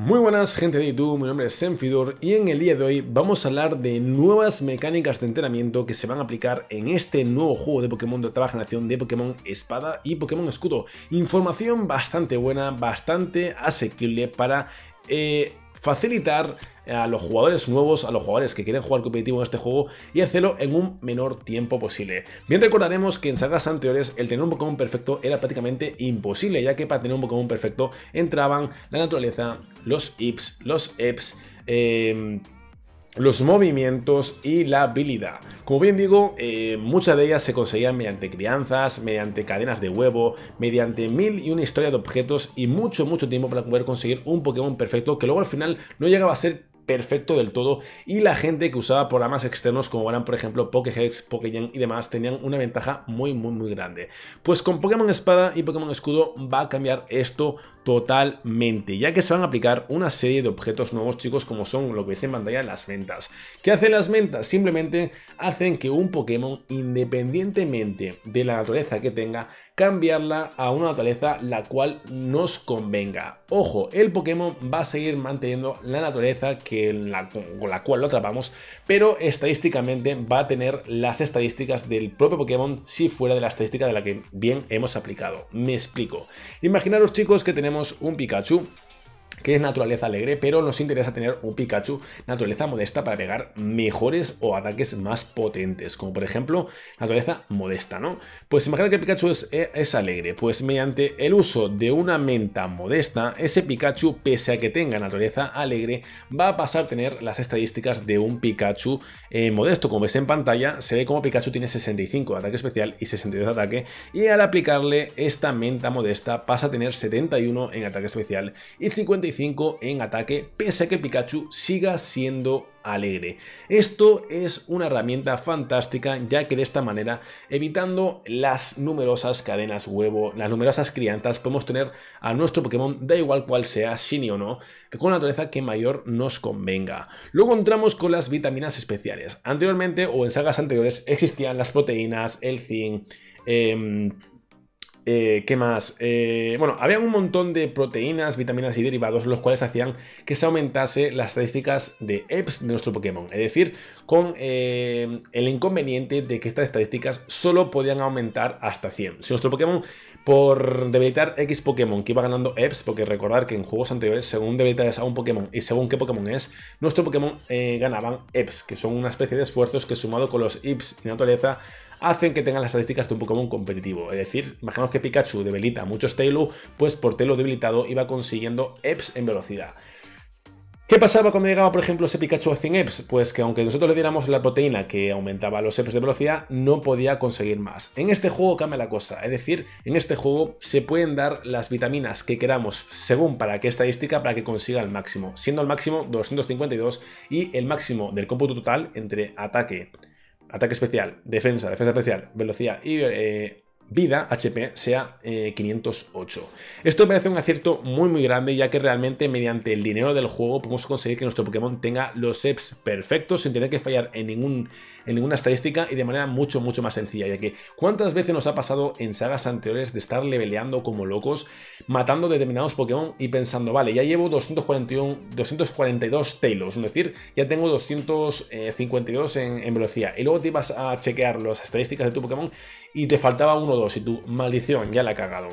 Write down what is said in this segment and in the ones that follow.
Muy buenas gente de YouTube, mi nombre es Senfidor y en el día de hoy vamos a hablar de nuevas mecánicas de entrenamiento que se van a aplicar en este nuevo juego de Pokémon de otra generación de Pokémon Espada y Pokémon Escudo. Información bastante buena, bastante asequible para eh, facilitar a los jugadores nuevos, a los jugadores que quieren jugar competitivo en este juego y hacerlo en un menor tiempo posible. Bien recordaremos que en sagas anteriores el tener un Pokémon perfecto era prácticamente imposible, ya que para tener un Pokémon perfecto entraban la naturaleza, los Ips, los Eps, eh, los movimientos y la habilidad. Como bien digo, eh, muchas de ellas se conseguían mediante crianzas, mediante cadenas de huevo, mediante mil y una historia de objetos y mucho, mucho tiempo para poder conseguir un Pokémon perfecto que luego al final no llegaba a ser perfecto del todo y la gente que usaba programas externos como eran por ejemplo Pokéhex, Pokégen y demás tenían una ventaja muy muy muy grande. Pues con Pokémon Espada y Pokémon Escudo va a cambiar esto totalmente, ya que se van a aplicar una serie de objetos nuevos, chicos, como son lo que se en pantalla, las ventas. ¿Qué hacen las ventas? Simplemente hacen que un Pokémon, independientemente de la naturaleza que tenga, cambiarla a una naturaleza la cual nos convenga. Ojo, el Pokémon va a seguir manteniendo la naturaleza que con la cual lo atrapamos, pero estadísticamente va a tener las estadísticas del propio Pokémon si fuera de la estadística de la que bien hemos aplicado. Me explico. Imaginaros, chicos, que tenemos un Pikachu que es naturaleza alegre, pero nos interesa tener un Pikachu naturaleza modesta para pegar mejores o ataques más potentes, como por ejemplo naturaleza modesta, ¿no? Pues imagina que el Pikachu eh, es, alegre, pues mediante el uso de una menta modesta, ese Pikachu, pese a que tenga naturaleza alegre, va a pasar a tener las estadísticas de un Pikachu eh, modesto. Como ves en pantalla, se ve como Pikachu tiene 65 de ataque especial y 62 de ataque, y al aplicarle esta menta modesta pasa a tener 71 en ataque especial y 50 en ataque, pese a que Pikachu siga siendo alegre. Esto es una herramienta fantástica ya que de esta manera, evitando las numerosas cadenas huevo, las numerosas criantas podemos tener a nuestro Pokémon, da igual cual sea, Shiny o no, con la naturaleza que mayor nos convenga. Luego entramos con las vitaminas especiales. Anteriormente o en sagas anteriores existían las proteínas, el zinc, em, eh, ¿Qué más? Eh, bueno, había un montón de proteínas, vitaminas y derivados, los cuales hacían que se aumentase las estadísticas de EPS de nuestro Pokémon. Es decir, con eh, el inconveniente de que estas estadísticas solo podían aumentar hasta 100. Si nuestro Pokémon, por debilitar X Pokémon que iba ganando EPS, porque recordar que en juegos anteriores, según debilitas a un Pokémon y según qué Pokémon es, nuestro Pokémon ganaban EPS, que son una especie de esfuerzos que sumado con los EPS y naturaleza hacen que tengan las estadísticas de un Pokémon competitivo. Es decir, imaginaos que Pikachu debilita muchos Taylor, pues por Tailwind debilitado iba consiguiendo EPS en velocidad. ¿Qué pasaba cuando llegaba, por ejemplo, ese Pikachu a 100 EPS? Pues que aunque nosotros le diéramos la proteína que aumentaba los EPS de velocidad, no podía conseguir más. En este juego cambia la cosa, es decir, en este juego se pueden dar las vitaminas que queramos según para qué estadística para que consiga el máximo, siendo el máximo 252 y el máximo del cómputo total entre ataque, ataque especial, defensa, defensa especial, velocidad y eh, vida HP sea 508. Eh, Esto parece un acierto muy muy grande ya que realmente mediante el dinero del juego podemos conseguir que nuestro Pokémon tenga los EPs perfectos sin tener que fallar en, ningún, en ninguna estadística y de manera mucho mucho más sencilla ya que cuántas veces nos ha pasado en sagas anteriores de estar leveleando como locos matando determinados Pokémon y pensando vale ya llevo 241, 242 Talos, es decir ya tengo 252 eh, en, en velocidad y luego te ibas a chequear las estadísticas de tu Pokémon y te faltaba uno si tu maldición ya la ha cagado.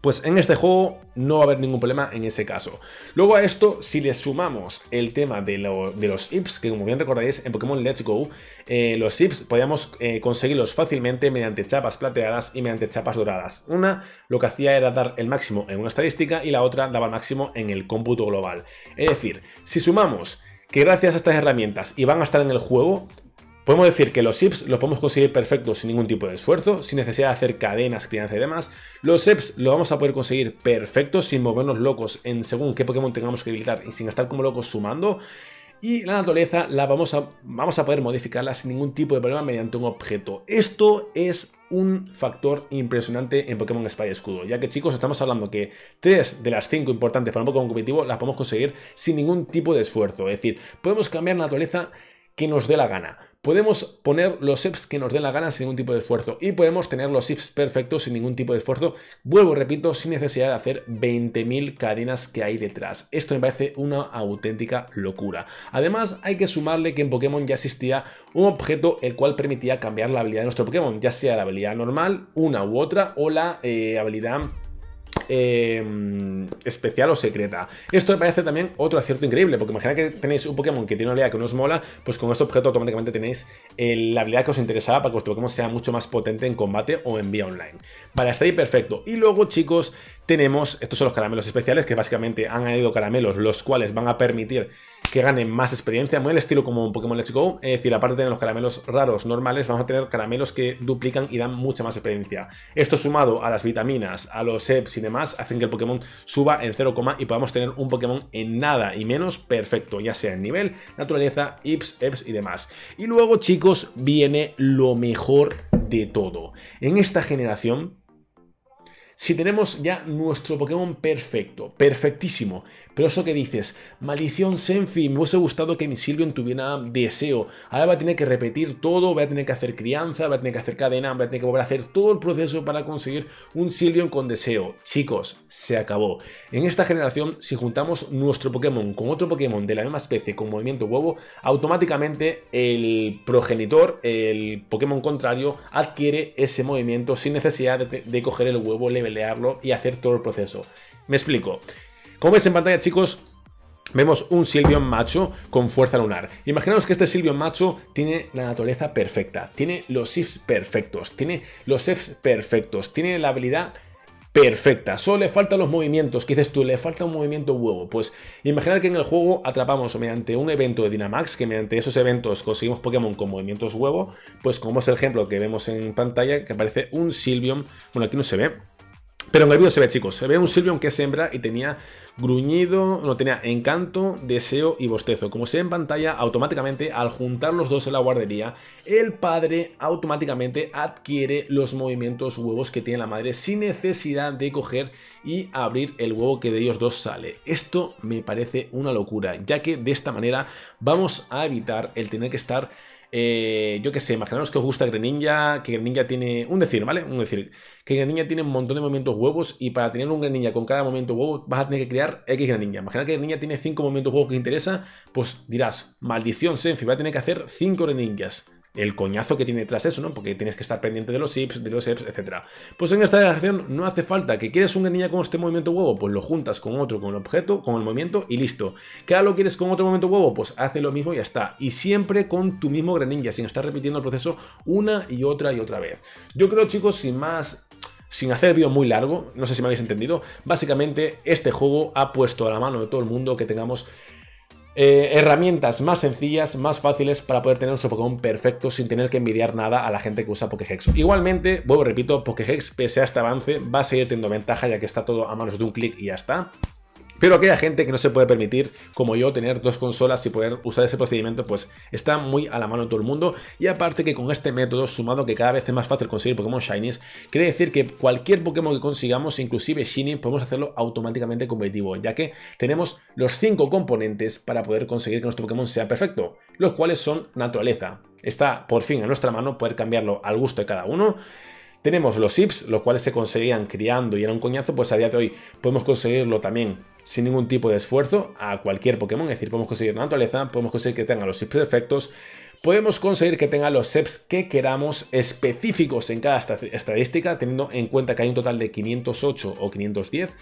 Pues en este juego no va a haber ningún problema en ese caso. Luego a esto, si le sumamos el tema de, los IPs, que como bien recordáis en Pokémon Let's Go, eh, los IPs podíamos eh, conseguirlos fácilmente mediante chapas plateadas y mediante chapas doradas. Una lo que hacía era dar el máximo en una estadística y la otra daba el máximo en el cómputo global. Es decir, si sumamos que gracias a estas herramientas y van a estar en el juego, Podemos decir que los SIPs los podemos conseguir perfectos sin ningún tipo de esfuerzo, sin necesidad de hacer cadenas, crianza y demás. Los SEPs lo vamos a poder conseguir perfectos sin movernos locos en según qué Pokémon tengamos que habilitar y sin estar como locos sumando. Y la naturaleza la vamos a, vamos a poder modificarla sin ningún tipo de problema mediante un objeto. Esto es un factor impresionante en Pokémon Spy Escudo, ya que chicos estamos hablando que tres de las cinco importantes para un Pokémon competitivo las podemos conseguir sin ningún tipo de esfuerzo, es decir, podemos cambiar la naturaleza que nos dé la gana. Podemos poner los Sips que nos den la gana sin ningún tipo de esfuerzo y podemos tener los ifs perfectos sin ningún tipo de esfuerzo. Vuelvo, repito, sin necesidad de hacer 20.000 cadenas que hay detrás. Esto me parece una auténtica locura. Además, hay que sumarle que en Pokémon ya existía un objeto el cual permitía cambiar la habilidad de nuestro Pokémon, ya sea la habilidad normal, una u otra, o la eh, habilidad Em, especial o secreta. Esto me parece también otro acierto increíble, porque imagina que tenéis un Pokémon que tiene una habilidad que no os mola, pues con este objeto automáticamente tenéis eh, la habilidad que os interesaba para que vuestro Pokémon sea mucho más potente en combate o en vía online. Vale, está ahí perfecto. Y luego, chicos, tenemos, estos son los caramelos especiales, que básicamente han añadido caramelos, los cuales van a permitir que ganen más experiencia, muy al estilo como Pokémon Let's Go. Es decir, aparte de tener los caramelos raros normales, vamos a tener caramelos que duplican y dan mucha más experiencia. Esto sumado a las vitaminas, a los EPS y demás, hacen que el Pokémon suba en 0, y podamos tener un Pokémon en nada y menos perfecto, ya sea en nivel, naturaleza, IPS, EPS y demás. Y luego, chicos, viene lo mejor de todo. En esta generación si tenemos ya nuestro Pokémon perfecto, perfectísimo, pero eso que dices, maldición Senfi, me hubiese gustado que mi Silvion tuviera deseo, ahora va a tener que repetir todo, va a tener que hacer crianza, va a tener que hacer cadena, va a tener que volver a hacer todo el proceso para conseguir un Silvion con deseo. Chicos, se acabó. En esta generación, si juntamos nuestro Pokémon con otro Pokémon de la misma especie con movimiento huevo, automáticamente el progenitor, el Pokémon contrario, adquiere ese movimiento sin necesidad de, coger el huevo, le pelearlo y hacer todo el proceso. Me explico. Como ves en pantalla, chicos, vemos un Silvium macho con fuerza lunar. Imaginaos que este Silvion macho tiene la naturaleza perfecta, tiene los shifts perfectos, tiene los sets perfectos, tiene la habilidad perfecta. Solo le faltan los movimientos. ¿Qué dices tú? Le falta un movimiento huevo. Pues imaginar que en el juego atrapamos mediante un evento de Dynamax, que mediante esos eventos conseguimos Pokémon con movimientos huevo, pues como es el ejemplo que vemos en pantalla, que aparece un Silvium, bueno aquí no se ve, pero en el vídeo se ve, chicos, se ve un Silvion que sembra y tenía gruñido, no tenía encanto, deseo y bostezo. Como se ve en pantalla, automáticamente al juntar los dos en la guardería, el padre automáticamente adquiere los movimientos huevos que tiene la madre sin necesidad de coger y abrir el huevo que de ellos dos sale. Esto me parece una locura, ya que de esta manera vamos a evitar el tener que estar eh, yo qué sé, imaginaros que os gusta Greninja, que Greninja tiene, un decir, ¿vale? Un decir, que Greninja tiene un montón de momentos huevos y para tener un Greninja con cada momento huevo vas a tener que crear X Greninja. imaginar que Greninja tiene 5 momentos huevos que interesa, pues dirás, maldición Senfi, va a tener que hacer 5 Greninjas el coñazo que tiene detrás eso, ¿no? Porque tienes que estar pendiente de los chips, de los EPS, etc. Pues en esta relación no hace falta que quieres un granilla con este movimiento huevo, pues lo juntas con otro, con el objeto, con el movimiento y listo. Que lo quieres con otro movimiento huevo, pues hace lo mismo y ya está. Y siempre con tu mismo granilla, sin estar repitiendo el proceso una y otra y otra vez. Yo creo, chicos, sin más sin hacer vídeo muy largo, no sé si me habéis entendido, básicamente este juego ha puesto a la mano de todo el mundo que tengamos eh, herramientas más sencillas, más fáciles para poder tener nuestro Pokémon perfecto sin tener que envidiar nada a la gente que usa Pokéhex. Igualmente, vuelvo repito, Pokéhex, pese a este avance, va a seguir teniendo ventaja ya que está todo a manos de un clic y ya está. Pero aquella gente que no se puede permitir, como yo, tener dos consolas y poder usar ese procedimiento, pues está muy a la mano en todo el mundo. Y aparte que con este método, sumado que cada vez es más fácil conseguir Pokémon Shinies, quiere decir que cualquier Pokémon que consigamos, inclusive Shiny, podemos hacerlo automáticamente competitivo, ya que tenemos los cinco componentes para poder conseguir que nuestro Pokémon sea perfecto, los cuales son naturaleza. Está por fin en nuestra mano poder cambiarlo al gusto de cada uno. Tenemos los IPS, los cuales se conseguían criando y era un coñazo, pues a día de hoy podemos conseguirlo también sin ningún tipo de esfuerzo a cualquier Pokémon, es decir, podemos conseguir una naturaleza, podemos conseguir que tenga los IPS perfectos, podemos conseguir que tenga los SEPs que queramos específicos en cada estadística, teniendo en cuenta que hay un total de 508 o 510.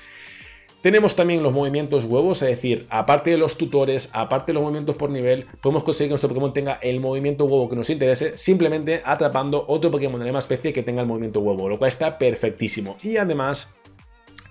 Tenemos también los movimientos huevos, es decir, aparte de los tutores, aparte de los movimientos por nivel, podemos conseguir que nuestro Pokémon tenga el movimiento huevo que nos interese simplemente atrapando otro Pokémon de la misma especie que tenga el movimiento huevo, lo cual está perfectísimo. Y además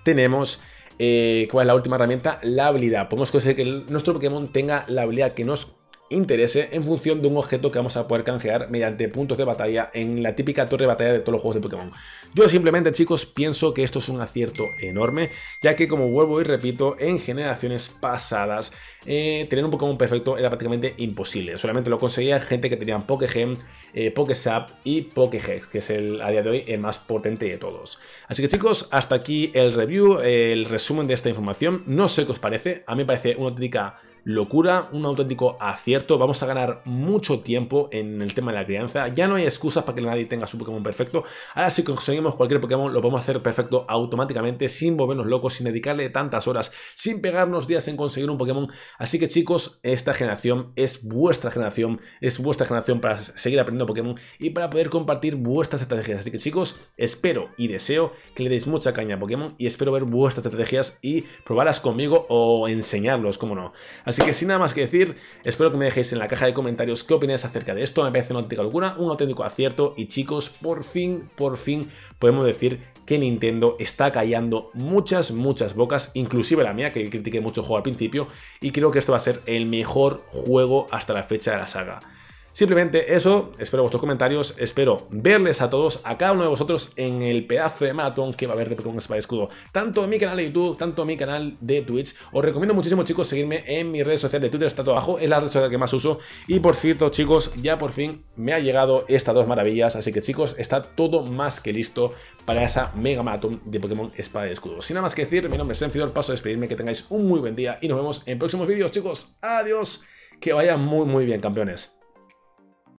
tenemos eh, ¿cuál es la última herramienta? La habilidad. Podemos conseguir que nuestro Pokémon tenga la habilidad que nos interese en función de un objeto que vamos a poder canjear mediante puntos de batalla en la típica torre de batalla de todos los juegos de Pokémon. Yo simplemente, chicos, pienso que esto es un acierto enorme, ya que como vuelvo y repito, en generaciones pasadas, eh, tener un Pokémon perfecto era prácticamente imposible. Solamente lo conseguía gente que tenía Pokémon, eh, Pokésap y Pokéhex, que es el, a día de hoy el más potente de todos. Así que chicos, hasta aquí el review, el resumen de esta información. No sé qué os parece, a mí me parece una auténtica locura, un auténtico acierto. Vamos a ganar mucho tiempo en el tema de la crianza. Ya no hay excusas para que nadie tenga su Pokémon perfecto. Ahora si conseguimos cualquier Pokémon lo podemos hacer perfecto automáticamente sin volvernos locos, sin dedicarle tantas horas, sin pegarnos días en conseguir un Pokémon. Así que chicos, esta generación es vuestra generación, es vuestra generación para seguir aprendiendo Pokémon y para poder compartir vuestras estrategias. Así que chicos, espero y deseo que le deis mucha caña a Pokémon y espero ver vuestras estrategias y probarlas conmigo o enseñarlos, como no. Así Así que sin nada más que decir, espero que me dejéis en la caja de comentarios qué opináis acerca de esto. Me parece una auténtica locura, un auténtico acierto. Y chicos, por fin, por fin podemos decir que Nintendo está callando muchas, muchas bocas, inclusive la mía, que critiqué mucho el juego al principio. Y creo que esto va a ser el mejor juego hasta la fecha de la saga. Simplemente eso, espero vuestros comentarios, espero verles a todos, a cada uno de vosotros en el pedazo de matón que va a haber de Pokémon Espada Escudo, tanto en mi canal de YouTube, tanto en mi canal de Twitch. Os recomiendo muchísimo, chicos, seguirme en mis redes sociales de Twitter, está todo abajo, es la red social que más uso. Y por cierto, chicos, ya por fin me ha llegado estas dos maravillas, así que chicos, está todo más que listo para esa mega maratón de Pokémon Espada y Escudo. Sin nada más que decir, mi nombre es Enfidor, paso a despedirme, que tengáis un muy buen día y nos vemos en próximos vídeos, chicos. Adiós, que vaya muy muy bien, campeones.